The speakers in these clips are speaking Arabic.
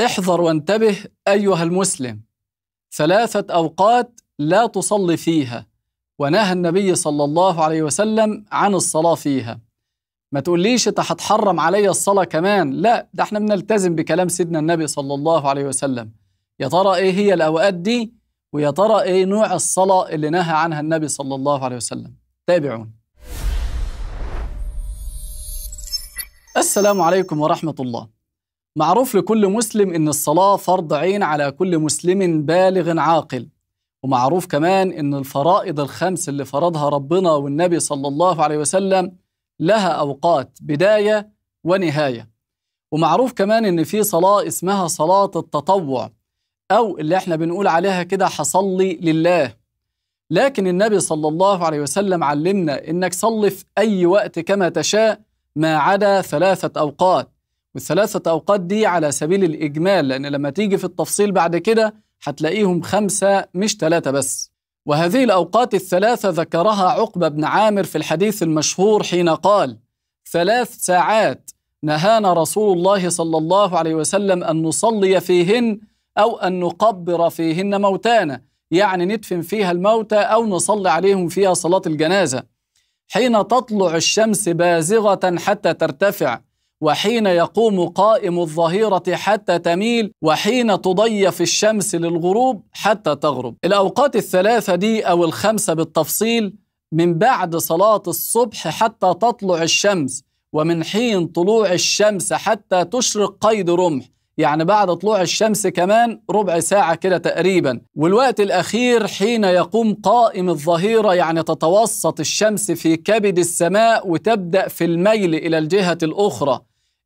احذر وانتبه أيها المسلم ثلاثة أوقات لا تصلي فيها ونهى النبي صلى الله عليه وسلم عن الصلاة فيها ما تقوليش انت هتحرم عليا الصلاة كمان لا ده احنا بنلتزم بكلام سيدنا النبي صلى الله عليه وسلم يا ترى ايه هي الأوقات دي ويا ترى ايه نوع الصلاة اللي نهى عنها النبي صلى الله عليه وسلم تابعون السلام عليكم ورحمة الله معروف لكل مسلم ان الصلاه فرض عين على كل مسلم بالغ عاقل ومعروف كمان ان الفرائض الخمس اللي فرضها ربنا والنبي صلى الله عليه وسلم لها اوقات بدايه ونهايه ومعروف كمان ان في صلاه اسمها صلاه التطوع او اللي احنا بنقول عليها كده حصلي لله لكن النبي صلى الله عليه وسلم علمنا انك صلي في اي وقت كما تشاء ما عدا ثلاثه اوقات والثلاثة أوقات دي على سبيل الإجمال لأن لما تيجي في التفصيل بعد كده هتلاقيهم خمسة مش ثلاثة بس وهذه الأوقات الثلاثة ذكرها عقبة بن عامر في الحديث المشهور حين قال ثلاث ساعات نهانا رسول الله صلى الله عليه وسلم أن نصلي فيهن أو أن نقبر فيهن موتانا يعني ندفن فيها الموتى أو نصلي عليهم فيها صلاة الجنازة حين تطلع الشمس بازغة حتى ترتفع وحين يقوم قائم الظهيرة حتى تميل وحين تضيف الشمس للغروب حتى تغرب الأوقات الثلاثة دي أو الخمسة بالتفصيل من بعد صلاة الصبح حتى تطلع الشمس ومن حين طلوع الشمس حتى تشرق قيد رمح يعني بعد طلوع الشمس كمان ربع ساعة كده تقريبا والوقت الأخير حين يقوم قائم الظهيرة يعني تتوسط الشمس في كبد السماء وتبدأ في الميل إلى الجهة الأخرى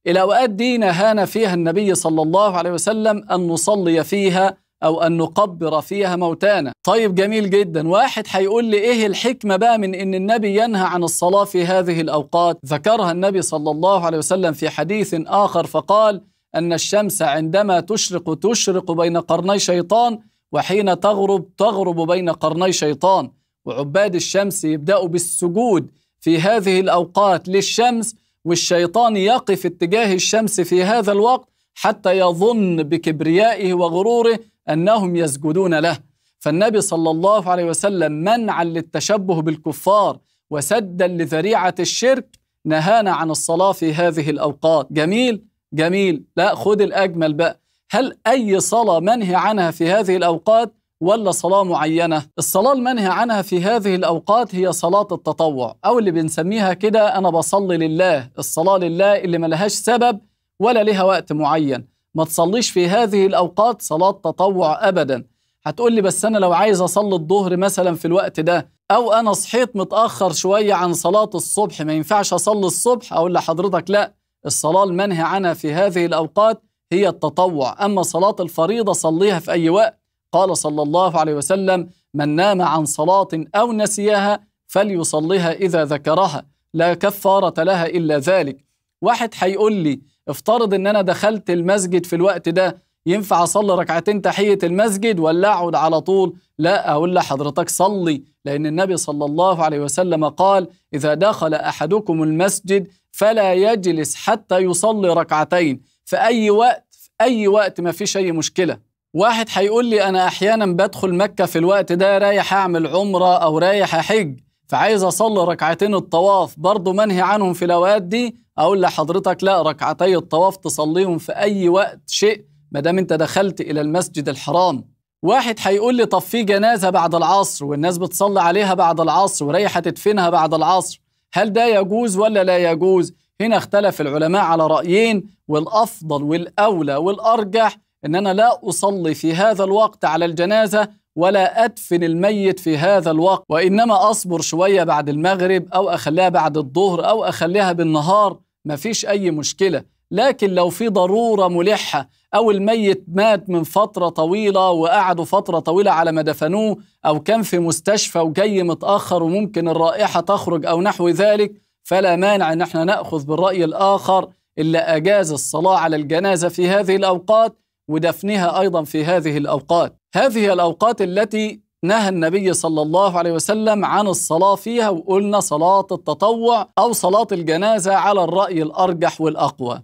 الأوقات دي نهانا فيها النبي صلى الله عليه وسلم أن نصلي فيها أو أن نقبر فيها موتانا طيب جميل جدا واحد هيقول لي إيه الحكمة بقى من أن النبي ينهى عن الصلاة في هذه الأوقات ذكرها النبي صلى الله عليه وسلم في حديث آخر فقال أن الشمس عندما تشرق تشرق بين قرني شيطان وحين تغرب تغرب بين قرني شيطان وعباد الشمس يبدأوا بالسجود في هذه الأوقات للشمس والشيطان يقف اتجاه الشمس في هذا الوقت حتى يظن بكبريائه وغروره أنهم يسجدون له فالنبي صلى الله عليه وسلم منعا للتشبه بالكفار وسدا لذريعة الشرك نهانا عن الصلاة في هذه الأوقات جميل جميل لا خد الأجمل بقى هل أي صلاة منهي عنها في هذه الأوقات ولا صلاة معينة الصلاة المنهي عنها في هذه الأوقات هي صلاة التطوع أو اللي بنسميها كده أنا بصلي لله الصلاة لله اللي ملهاش سبب ولا لها وقت معين ما تصليش في هذه الأوقات صلاة تطوع أبدا هتقول لي بس أنا لو عايز أصلي الظهر مثلا في الوقت ده أو أنا صحيت متأخر شوية عن صلاة الصبح ما ينفعش أصلي الصبح أقول لحضرتك لأ الصلاة المنهي عنها في هذه الأوقات هي التطوع أما صلاة الفريضة صليها في أي وقت قال صلى الله عليه وسلم من نام عن صلاة أو نسيها فليصليها إذا ذكرها لا كفارة لها إلا ذلك واحد هيقول لي افترض ان انا دخلت المسجد في الوقت ده ينفع اصلي ركعتين تحيه المسجد ولا اقعد على طول لا اقول لحضرتك صلي لان النبي صلى الله عليه وسلم قال اذا دخل احدكم المسجد فلا يجلس حتى يصلي ركعتين في أي وقت في أي وقت ما فيش أي مشكلة واحد هيقول لي أنا أحيانا بدخل مكة في الوقت ده رايح أعمل عمرة أو رايح أحج فعايز أصلي ركعتين الطواف برضه منهي عنهم في الأوقات دي أقول لحضرتك لا ركعتي الطواف تصليهم في أي وقت شيء ما دام أنت دخلت إلى المسجد الحرام واحد هيقول لي طب في جنازة بعد العصر والناس بتصلي عليها بعد العصر ورايحة تدفنها بعد العصر هل ده يجوز ولا لا يجوز هنا اختلف العلماء على رأيين والأفضل والأولى والأرجح إن أنا لا أصلي في هذا الوقت على الجنازة ولا أدفن الميت في هذا الوقت وإنما أصبر شوية بعد المغرب أو أخليها بعد الظهر أو أخليها بالنهار مفيش أي مشكلة لكن لو في ضرورة ملحة أو الميت مات من فترة طويلة وقعدوا فترة طويلة على ما دفنوه أو كان في مستشفى وجاي متأخر وممكن الرائحة تخرج أو نحو ذلك فلا مانع أن احنا نأخذ بالرأي الآخر اللي أجاز الصلاة على الجنازة في هذه الأوقات ودفنها أيضا في هذه الأوقات هذه الأوقات التي نهى النبي صلى الله عليه وسلم عن الصلاة فيها وقلنا صلاة التطوع أو صلاة الجنازة على الرأي الأرجح والأقوى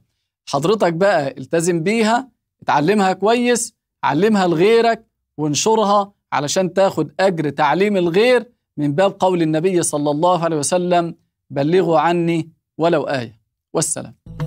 حضرتك بقى التزم بيها اتعلمها كويس علمها لغيرك وانشرها علشان تاخد أجر تعليم الغير من باب قول النبي صلى الله عليه وسلم بلغوا عني ولو آية والسلام